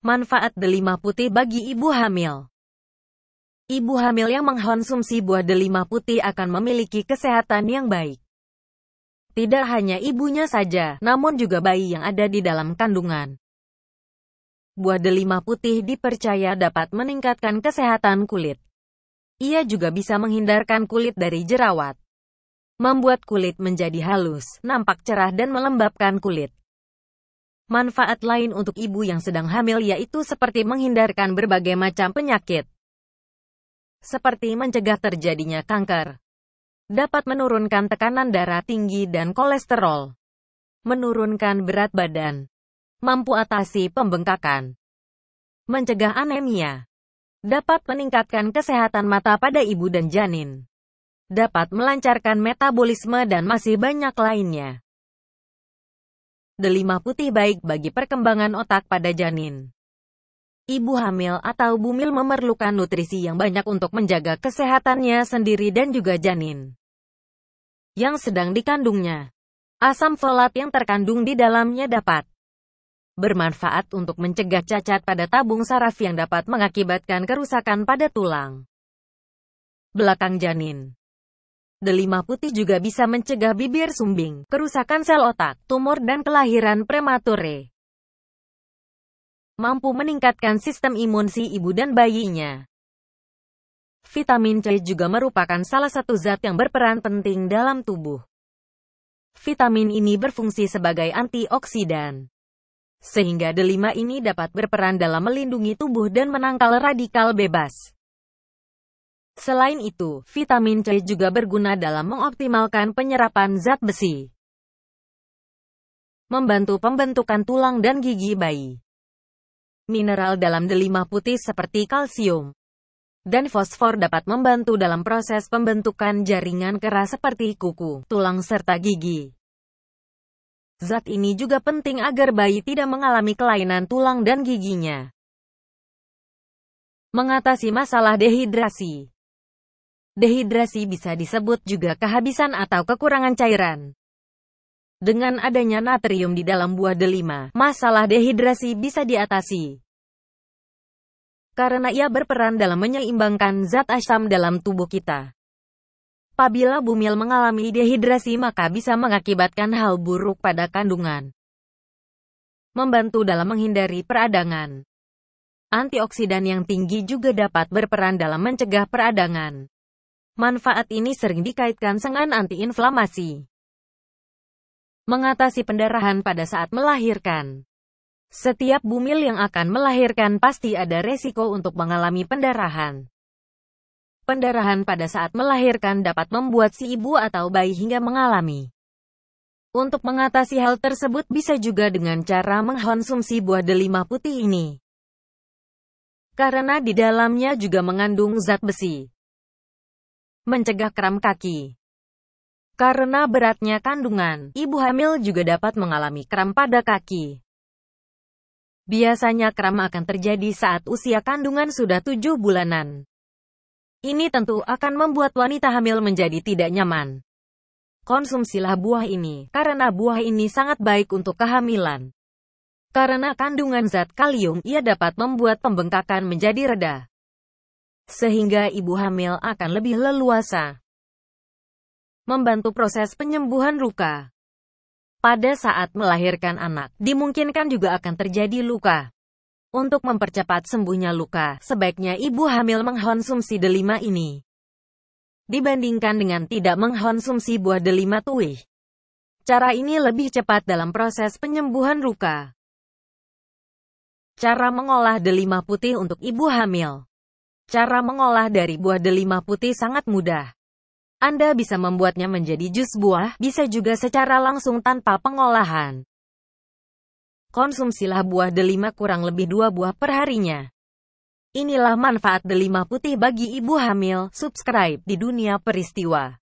Manfaat delima putih bagi ibu hamil Ibu hamil yang mengkonsumsi buah delima putih akan memiliki kesehatan yang baik. Tidak hanya ibunya saja, namun juga bayi yang ada di dalam kandungan. Buah delima putih dipercaya dapat meningkatkan kesehatan kulit. Ia juga bisa menghindarkan kulit dari jerawat. Membuat kulit menjadi halus, nampak cerah dan melembabkan kulit. Manfaat lain untuk ibu yang sedang hamil yaitu seperti menghindarkan berbagai macam penyakit, seperti mencegah terjadinya kanker, dapat menurunkan tekanan darah tinggi dan kolesterol, menurunkan berat badan, mampu atasi pembengkakan, mencegah anemia, dapat meningkatkan kesehatan mata pada ibu dan janin, dapat melancarkan metabolisme dan masih banyak lainnya. Delima putih baik bagi perkembangan otak pada janin. Ibu hamil atau bumil memerlukan nutrisi yang banyak untuk menjaga kesehatannya sendiri dan juga janin yang sedang dikandungnya. Asam folat yang terkandung di dalamnya dapat bermanfaat untuk mencegah cacat pada tabung saraf yang dapat mengakibatkan kerusakan pada tulang belakang janin. Delima putih juga bisa mencegah bibir sumbing, kerusakan sel otak, tumor dan kelahiran premature. Mampu meningkatkan sistem imun si ibu dan bayinya. Vitamin C juga merupakan salah satu zat yang berperan penting dalam tubuh. Vitamin ini berfungsi sebagai antioksidan. Sehingga delima ini dapat berperan dalam melindungi tubuh dan menangkal radikal bebas. Selain itu, vitamin C juga berguna dalam mengoptimalkan penyerapan zat besi, membantu pembentukan tulang dan gigi bayi. Mineral dalam delima putih seperti kalsium dan fosfor dapat membantu dalam proses pembentukan jaringan keras seperti kuku, tulang serta gigi. Zat ini juga penting agar bayi tidak mengalami kelainan tulang dan giginya. Mengatasi masalah dehidrasi Dehidrasi bisa disebut juga kehabisan atau kekurangan cairan. Dengan adanya natrium di dalam buah delima, masalah dehidrasi bisa diatasi. Karena ia berperan dalam menyeimbangkan zat asam dalam tubuh kita. Apabila bumil mengalami dehidrasi maka bisa mengakibatkan hal buruk pada kandungan. Membantu dalam menghindari peradangan. Antioksidan yang tinggi juga dapat berperan dalam mencegah peradangan. Manfaat ini sering dikaitkan dengan antiinflamasi, mengatasi pendarahan pada saat melahirkan. Setiap bumil yang akan melahirkan pasti ada resiko untuk mengalami pendarahan. Pendarahan pada saat melahirkan dapat membuat si ibu atau bayi hingga mengalami. Untuk mengatasi hal tersebut bisa juga dengan cara mengkonsumsi buah delima putih ini. Karena di dalamnya juga mengandung zat besi, Mencegah kram kaki Karena beratnya kandungan, ibu hamil juga dapat mengalami kram pada kaki. Biasanya kram akan terjadi saat usia kandungan sudah tujuh bulanan. Ini tentu akan membuat wanita hamil menjadi tidak nyaman. Konsumsilah buah ini, karena buah ini sangat baik untuk kehamilan. Karena kandungan zat kalium, ia dapat membuat pembengkakan menjadi reda sehingga ibu hamil akan lebih leluasa membantu proses penyembuhan luka. Pada saat melahirkan anak, dimungkinkan juga akan terjadi luka. Untuk mempercepat sembuhnya luka, sebaiknya ibu hamil mengkonsumsi delima ini. Dibandingkan dengan tidak mengkonsumsi buah delima tuih. Cara ini lebih cepat dalam proses penyembuhan luka. Cara mengolah delima putih untuk ibu hamil Cara mengolah dari buah delima putih sangat mudah. Anda bisa membuatnya menjadi jus buah, bisa juga secara langsung tanpa pengolahan. Konsumsilah buah delima kurang lebih dua buah perharinya. Inilah manfaat delima putih bagi ibu hamil. Subscribe di Dunia Peristiwa.